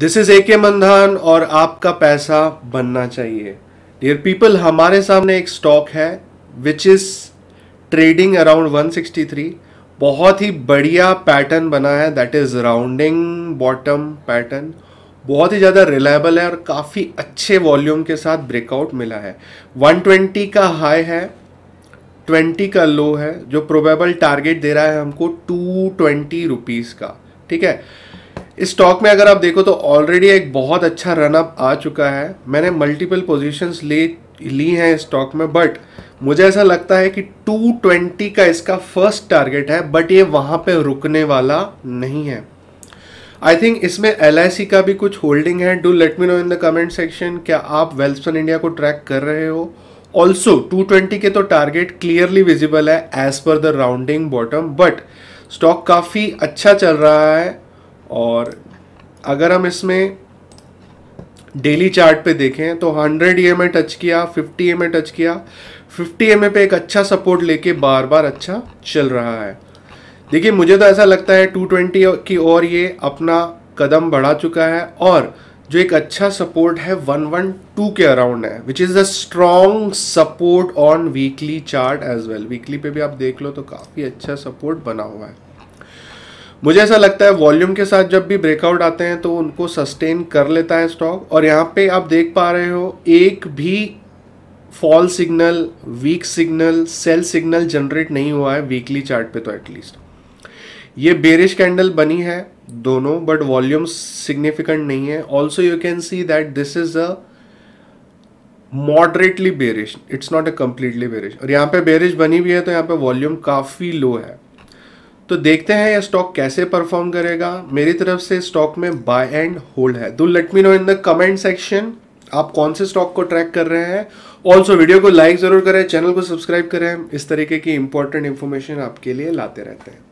this is a के मंधान और आपका पैसा बनना चाहिए डियर पीपल हमारे सामने एक स्टॉक है विच इज ट्रेडिंग अराउंड 163 बहुत ही बढ़िया पैटर्न बना है that is rounding bottom pattern बहुत ही ज़्यादा रिलायबल है और काफ़ी अच्छे वॉल्यूम के साथ ब्रेकआउट मिला है 120 का हाई है 20 का लो है जो प्रोबेबल टारगेट दे रहा है हमको टू ट्वेंटी रुपीज़ का ठीक है इस स्टॉक में अगर आप देखो तो ऑलरेडी एक बहुत अच्छा रनअप आ चुका है मैंने मल्टीपल पोजीशंस ले ली हैं इस स्टॉक में बट मुझे ऐसा लगता है कि 220 का इसका फर्स्ट टारगेट है बट ये वहाँ पे रुकने वाला नहीं है आई थिंक इसमें एल का भी कुछ होल्डिंग है do let me know in the comment section क्या आप वेल्सन इंडिया को ट्रैक कर रहे हो ऑल्सो 220 के तो टारगेट क्लियरली विजिबल है as per the rounding bottom but stock काफ़ी अच्छा चल रहा है और अगर हम इसमें डेली चार्ट पे देखें तो 100 ई टच किया 50 ई टच किया 50 एम पे एक अच्छा सपोर्ट लेके बार बार अच्छा चल रहा है देखिए मुझे तो ऐसा लगता है 220 की ओर ये अपना कदम बढ़ा चुका है और जो एक अच्छा सपोर्ट है 112 के अराउंड है which is the strong support on weekly chart as well weekly पे भी आप देख लो तो काफ़ी अच्छा सपोर्ट बना हुआ है मुझे ऐसा लगता है वॉल्यूम के साथ जब भी ब्रेकआउट आते हैं तो उनको सस्टेन कर लेता है स्टॉक और यहाँ पे आप देख पा रहे हो एक भी fall signal weak signal sell signal generate नहीं हुआ है वीकली चार्ट पे तो एटलीस्ट ये बेरिश कैंडल बनी है दोनों बट वॉल्यूम सिग्निफिकेंट नहीं है also you can see that this is a moderately bearish it's not a completely bearish और यहाँ पे बेरिश बनी हुई है तो यहाँ पे वॉल्यूम काफ़ी लो है तो देखते हैं यह स्टॉक कैसे परफॉर्म करेगा मेरी तरफ से स्टॉक में बाय एंड होल्ड है तो let me know in the comment section आप कौन से स्टॉक को ट्रैक कर रहे हैं ऑल्सो वीडियो को लाइक ज़रूर करें चैनल को सब्सक्राइब करें इस तरीके की इंपॉर्टेंट इन्फॉर्मेशन आपके लिए लाते रहते हैं